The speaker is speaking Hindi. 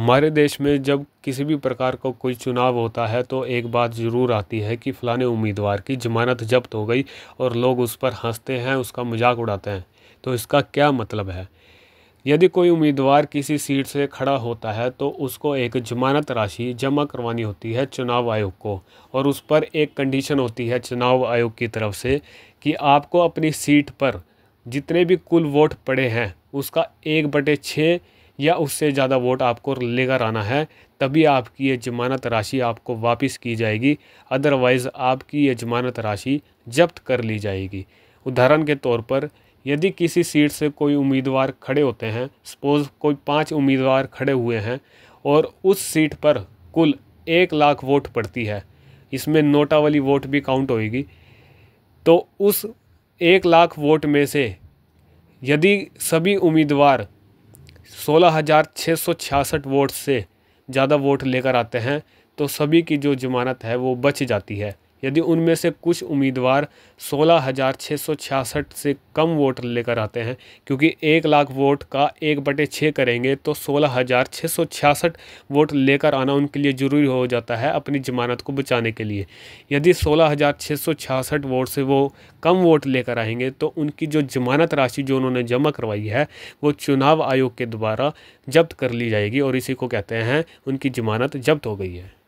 हमारे देश में जब किसी भी प्रकार का को कोई चुनाव होता है तो एक बात ज़रूर आती है कि फ़लाने उम्मीदवार की ज़मानत जब्त हो गई और लोग उस पर हंसते हैं उसका मजाक उड़ाते हैं तो इसका क्या मतलब है यदि कोई उम्मीदवार किसी सीट से खड़ा होता है तो उसको एक जमानत राशि जमा करवानी होती है चुनाव आयोग को और उस पर एक कंडीशन होती है चुनाव आयोग की तरफ से कि आपको अपनी सीट पर जितने भी कुल वोट पड़े हैं उसका एक बटे छः या उससे ज़्यादा वोट आपको लेकर आना है तभी आपकी ये जमानत राशि आपको वापस की जाएगी अदरवाइज़ आपकी ये जमानत राशि जब्त कर ली जाएगी उदाहरण के तौर पर यदि किसी सीट से कोई उम्मीदवार खड़े होते हैं सपोज़ कोई पाँच उम्मीदवार खड़े हुए हैं और उस सीट पर कुल एक लाख वोट पड़ती है इसमें नोटा वाली वोट भी काउंट होएगी तो उस एक लाख वोट में से यदि सभी उम्मीदवार सोलह हज़ार छः सौ छियासठ वोट से ज़्यादा वोट लेकर आते हैं तो सभी की जो जमानत है वो बच जाती है यदि उनमें से कुछ उम्मीदवार सोलह हज़ार छः सौ छियासठ से कम वोट लेकर आते हैं क्योंकि एक लाख वोट का एक बटे छः करेंगे तो सोलह हज़ार छः सौ छियासठ वोट लेकर आना उनके लिए ज़रूरी हो जाता है अपनी जमानत को बचाने के लिए यदि सोलह हज़ार छः सौ छियासठ वोट से वो कम वोट लेकर आएंगे तो उनकी जो जमानत राशि जो उन्होंने जमा करवाई है वो चुनाव आयोग के द्वारा जब्त कर ली जाएगी और इसी को कहते हैं उनकी जमानत जब्त हो गई है